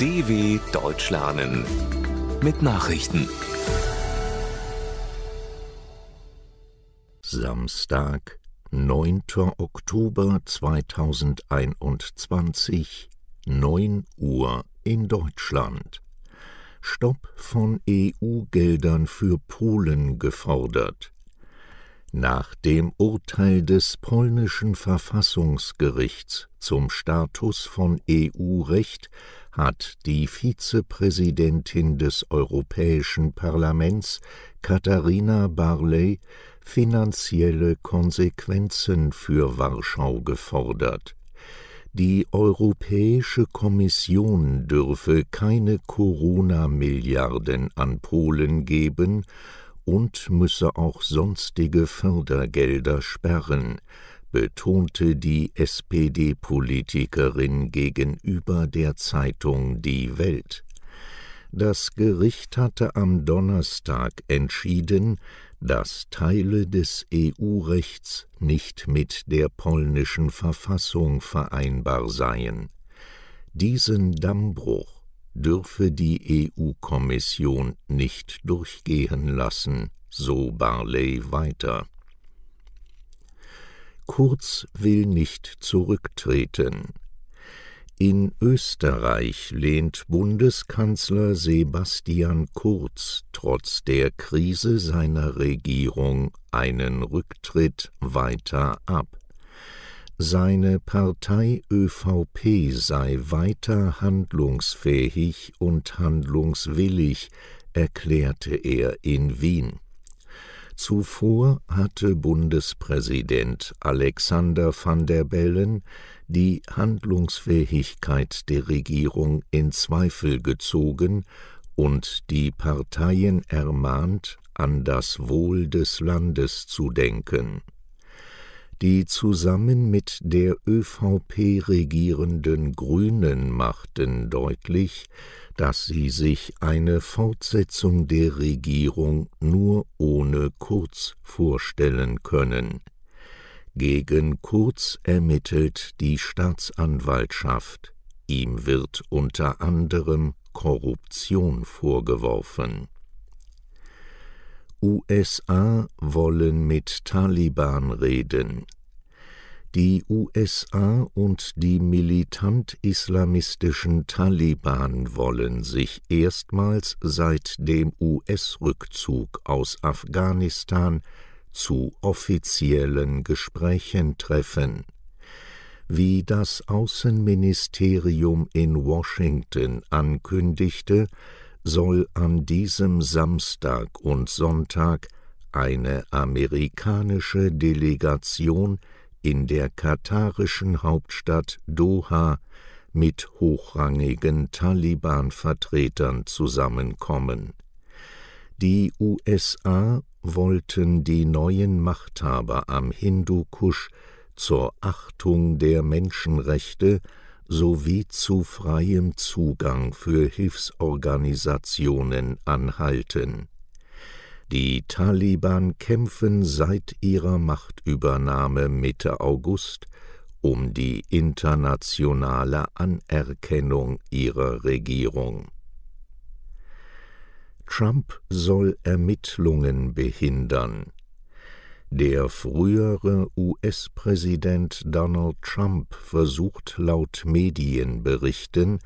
DW Deutsch lernen mit Nachrichten. Samstag, 9. Oktober 2021, 9 Uhr in Deutschland. Stopp von EU-Geldern für Polen gefordert. Nach dem Urteil des polnischen Verfassungsgerichts zum Status von EU-Recht hat die Vizepräsidentin des Europäischen Parlaments Katharina Barley finanzielle Konsequenzen für Warschau gefordert. Die Europäische Kommission dürfe keine Corona-Milliarden an Polen geben und müsse auch sonstige Fördergelder sperren, betonte die SPD-Politikerin gegenüber der Zeitung Die Welt. Das Gericht hatte am Donnerstag entschieden, dass Teile des EU-Rechts nicht mit der polnischen Verfassung vereinbar seien. Diesen Dammbruch dürfe die EU-Kommission nicht durchgehen lassen, so Barley weiter. Kurz will nicht zurücktreten. In Österreich lehnt Bundeskanzler Sebastian Kurz trotz der Krise seiner Regierung einen Rücktritt weiter ab. Seine Partei ÖVP sei weiter handlungsfähig und handlungswillig, erklärte er in Wien. Zuvor hatte Bundespräsident Alexander van der Bellen die Handlungsfähigkeit der Regierung in Zweifel gezogen und die Parteien ermahnt, an das Wohl des Landes zu denken die zusammen mit der ÖVP regierenden Grünen machten deutlich, dass sie sich eine Fortsetzung der Regierung nur ohne Kurz vorstellen können. Gegen Kurz ermittelt die Staatsanwaltschaft. Ihm wird unter anderem Korruption vorgeworfen USA wollen mit Taliban reden. Die USA und die militant-islamistischen Taliban wollen sich erstmals seit dem US-Rückzug aus Afghanistan zu offiziellen Gesprächen treffen. Wie das Außenministerium in Washington ankündigte, soll an diesem Samstag und Sonntag eine amerikanische Delegation in der katarischen Hauptstadt Doha mit hochrangigen Taliban-Vertretern zusammenkommen. Die USA wollten die neuen Machthaber am Hindukusch zur Achtung der Menschenrechte sowie zu freiem Zugang für Hilfsorganisationen anhalten. Die Taliban kämpfen seit ihrer Machtübernahme Mitte August um die internationale Anerkennung ihrer Regierung. Trump soll Ermittlungen behindern. Der frühere US-Präsident Donald Trump versucht laut Medienberichten,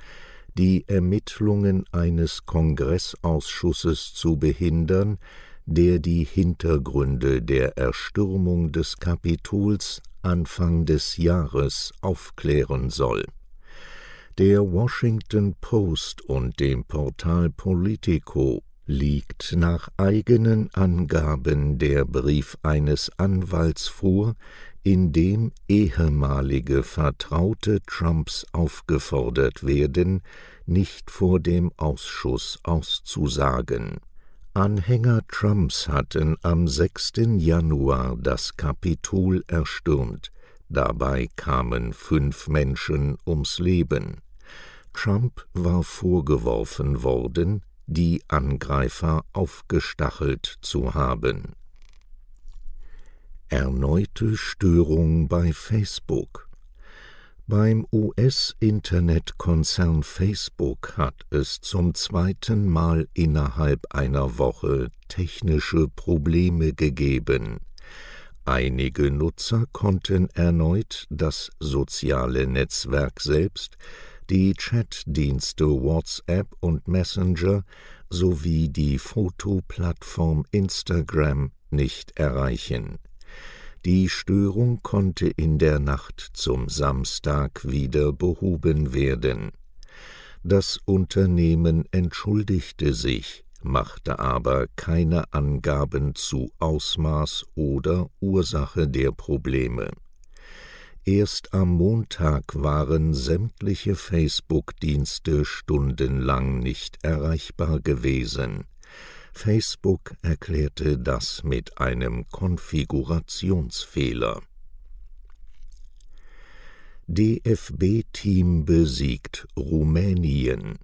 die Ermittlungen eines Kongressausschusses zu behindern, der die Hintergründe der Erstürmung des Kapitols Anfang des Jahres aufklären soll. Der Washington Post und dem Portal Politico liegt nach eigenen Angaben der Brief eines Anwalts vor, in dem ehemalige Vertraute Trumps aufgefordert werden, nicht vor dem Ausschuss auszusagen. Anhänger Trumps hatten am 6. Januar das Kapitol erstürmt. Dabei kamen fünf Menschen ums Leben. Trump war vorgeworfen worden, die Angreifer aufgestachelt zu haben. Erneute Störung bei Facebook. Beim US-Internetkonzern Facebook hat es zum zweiten Mal innerhalb einer Woche technische Probleme gegeben. Einige Nutzer konnten erneut das soziale Netzwerk selbst die Chatdienste WhatsApp und Messenger sowie die Fotoplattform Instagram nicht erreichen. Die Störung konnte in der Nacht zum Samstag wieder behoben werden. Das Unternehmen entschuldigte sich, machte aber keine Angaben zu Ausmaß oder Ursache der Probleme Erst am Montag waren sämtliche Facebook-Dienste stundenlang nicht erreichbar gewesen. Facebook erklärte das mit einem Konfigurationsfehler. DFB-Team besiegt Rumänien.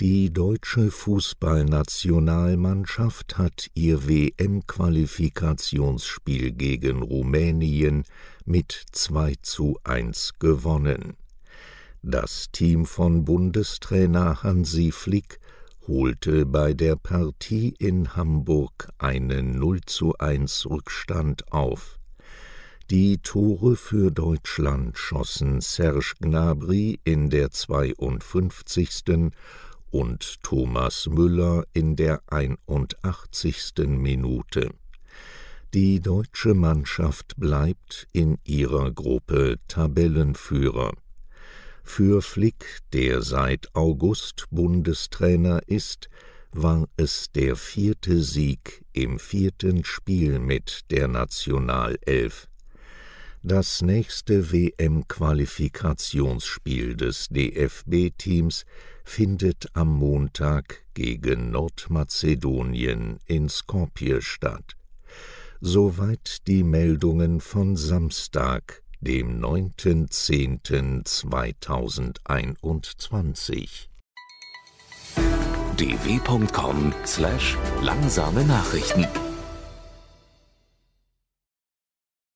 Die deutsche Fußballnationalmannschaft hat ihr WM-Qualifikationsspiel gegen Rumänien mit 2 zu 1 gewonnen. Das Team von Bundestrainer Hansi Flick holte bei der Partie in Hamburg einen 0 zu 1 Rückstand auf. Die Tore für Deutschland schossen Serge Gnabry in der 52 und Thomas Müller in der 81. Minute. Die deutsche Mannschaft bleibt in ihrer Gruppe Tabellenführer. Für Flick, der seit August Bundestrainer ist, war es der vierte Sieg im vierten Spiel mit der Nationalelf. Das nächste WM-Qualifikationsspiel des DFB-Teams findet am Montag gegen Nordmazedonien in Skopje statt. Soweit die Meldungen von Samstag, dem 9.10.2021. dw.com/langsame slash Nachrichten